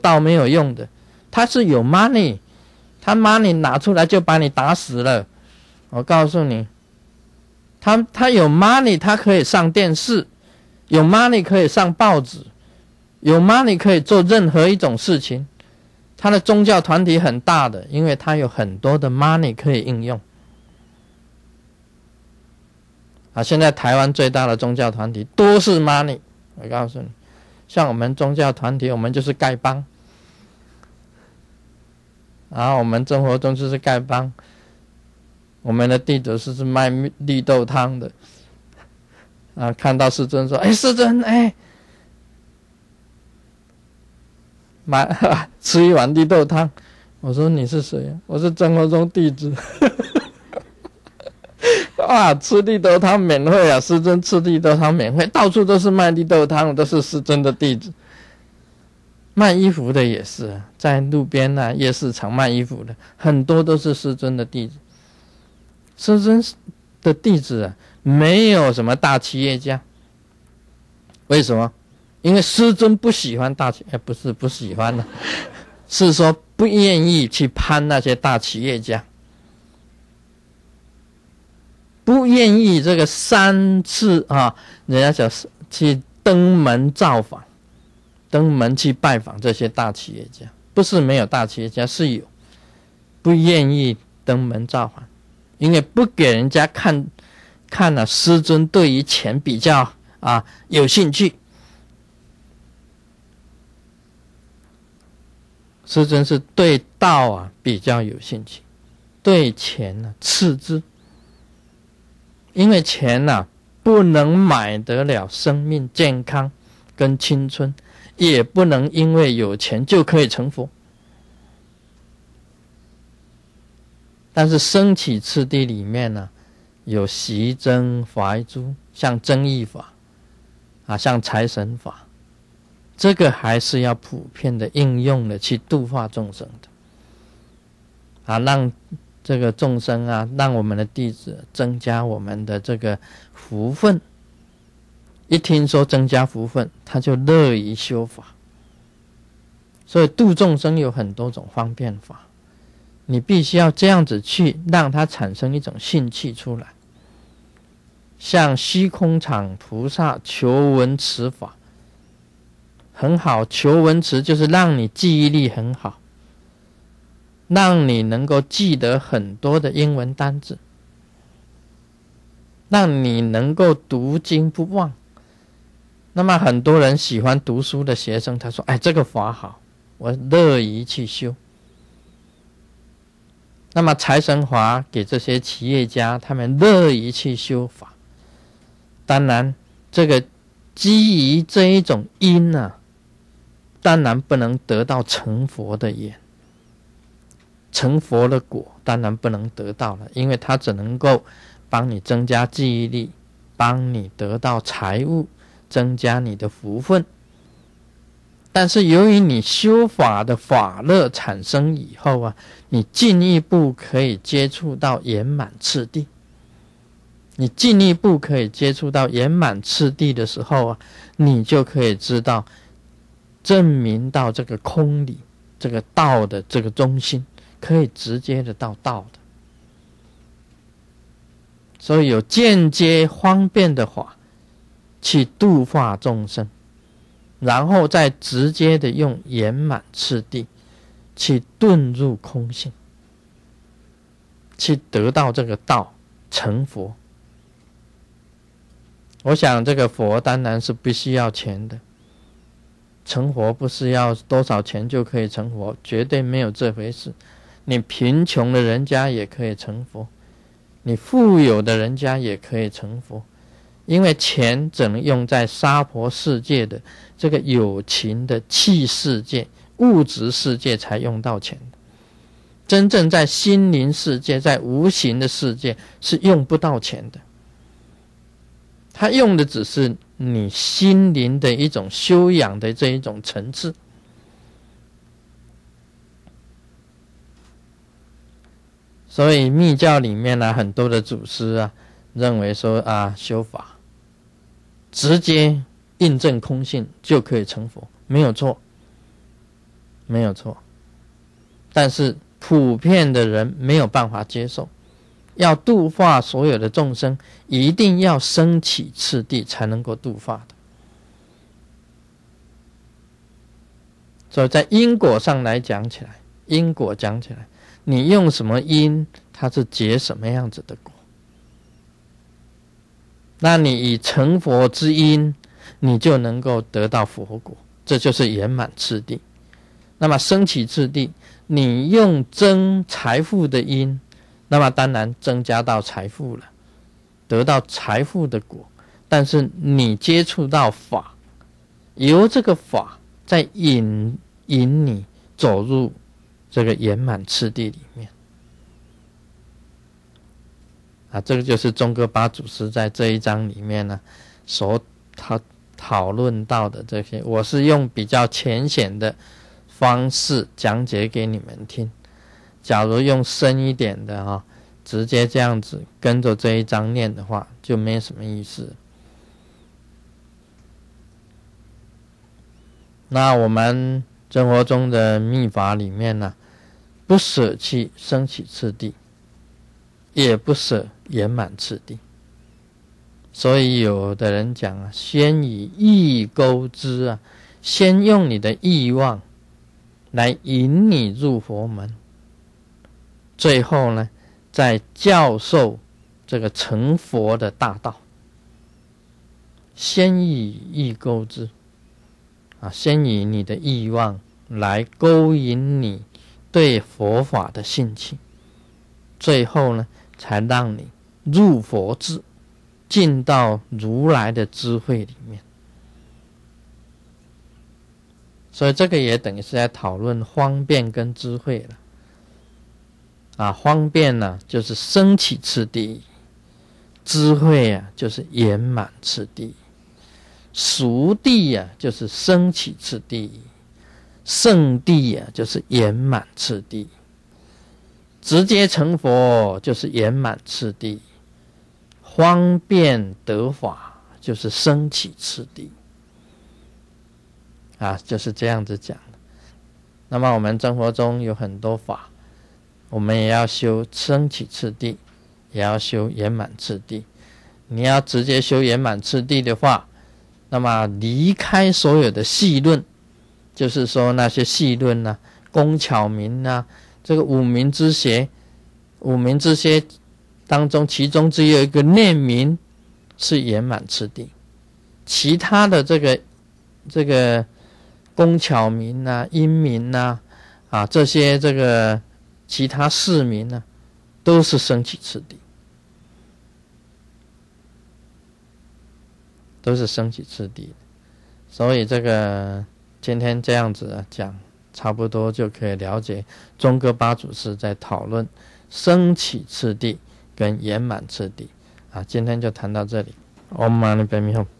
到没有用的，他是有 money，他 money 拿出来就把你打死了。我告诉你，他他有 money，他可以上电视，有 money 可以上报纸，有 money 可以做任何一种事情。他的宗教团体很大的，因为他有很多的 money 可以应用。啊，现在台湾最大的宗教团体都是 money。我告诉你，像我们宗教团体，我们就是丐帮。然后我们生活中就是丐帮，我们的弟子是是卖绿豆汤的，啊，看到师尊说，哎，师尊，哎，买 吃一碗绿豆汤，我说你是谁？我是生活中弟子，啊，吃绿豆汤免费啊，师尊吃绿豆汤免费，到处都是卖绿豆汤，都是师尊的弟子。卖衣服的也是在路边呢，夜市场卖衣服的很多都是师尊的弟子。师尊的弟子啊，没有什么大企业家。为什么？因为师尊不喜欢大企，哎，不是不喜欢的，是说不愿意去攀那些大企业家，不愿意这个三次啊，人家叫去登门造访。登门去拜访这些大企业家，不是没有大企业家，是有，不愿意登门造访，因为不给人家看，看了师尊对于钱比较啊有兴趣，师尊是对道啊比较有兴趣，对钱呢次之，因为钱呢不能买得了生命、健康跟青春。也不能因为有钱就可以成佛，但是升起次第里面呢，有习增怀诸，像增益法，啊，像财神法，这个还是要普遍的应用的，去度化众生的，啊，让这个众生啊，让我们的弟子增加我们的这个福分。一听说增加福分，他就乐于修法。所以度众生有很多种方便法，你必须要这样子去让他产生一种兴趣出来。像虚空藏菩萨求文持法很好，求文词就是让你记忆力很好，让你能够记得很多的英文单字，让你能够读经不忘。那么很多人喜欢读书的学生，他说：“哎，这个法好，我乐意去修。”那么财神华给这些企业家，他们乐意去修法。当然，这个基于这一种因呢，当然不能得到成佛的因，成佛的果当然不能得到了，因为他只能够帮你增加记忆力，帮你得到财物。增加你的福分，但是由于你修法的法乐产生以后啊，你进一步可以接触到圆满次第，你进一步可以接触到圆满次第的时候啊，你就可以知道证明到这个空里，这个道的这个中心，可以直接的到道的，所以有间接方便的话。去度化众生，然后再直接的用圆满次第，去遁入空性，去得到这个道成佛。我想这个佛当然是不需要钱的，成佛不是要多少钱就可以成佛，绝对没有这回事。你贫穷的人家也可以成佛，你富有的人家也可以成佛。因为钱只能用在娑婆世界的这个有情的气世界、物质世界才用到钱真正在心灵世界、在无形的世界是用不到钱的。他用的只是你心灵的一种修养的这一种层次。所以密教里面呢，很多的祖师啊，认为说啊，修法。直接印证空性就可以成佛，没有错，没有错。但是普遍的人没有办法接受，要度化所有的众生，一定要升起次第才能够度化的。所以在因果上来讲起来，因果讲起来，你用什么因，它是结什么样子的果。那你以成佛之因，你就能够得到佛果，这就是圆满次第。那么升起次第，你用增财富的因，那么当然增加到财富了，得到财富的果。但是你接触到法，由这个法在引引你走入这个圆满次第里面。啊，这个就是宗哥巴祖师在这一章里面呢，所讨讨论到的这些，我是用比较浅显的方式讲解给你们听。假如用深一点的哈，直接这样子跟着这一章念的话，就没什么意思。那我们生活中的秘法里面呢，不舍弃升起次第。也不舍圆满此地。所以有的人讲啊，先以意钩之啊，先用你的欲望来引你入佛门，最后呢，再教授这个成佛的大道。先以意钩之，啊，先以你的欲望来勾引你对佛法的兴趣，最后呢。才让你入佛智，进到如来的智慧里面。所以这个也等于是在讨论方便跟智慧了。啊，方便呢就是升起次第，智慧啊就是圆满次第，熟地呀就是升起次第，圣地呀就是圆满次第。直接成佛就是圆满次第，方便得法就是升起次第，啊，就是这样子讲的。那么我们生活中有很多法，我们也要修升起次第，也要修圆满次第。你要直接修圆满次第的话，那么离开所有的细论，就是说那些细论啊，工巧明啊。这个五名之邪，五名之邪当中，其中只有一个念名是圆满次第，其他的这个这个工巧名呐、音名呐啊这些这个其他四名呢，都是升起次第，都是升起次第，所以这个今天这样子讲。差不多就可以了解中哥巴祖师在讨论升起次第跟圆满次第啊，今天就谈到这里。阿弥陀佛。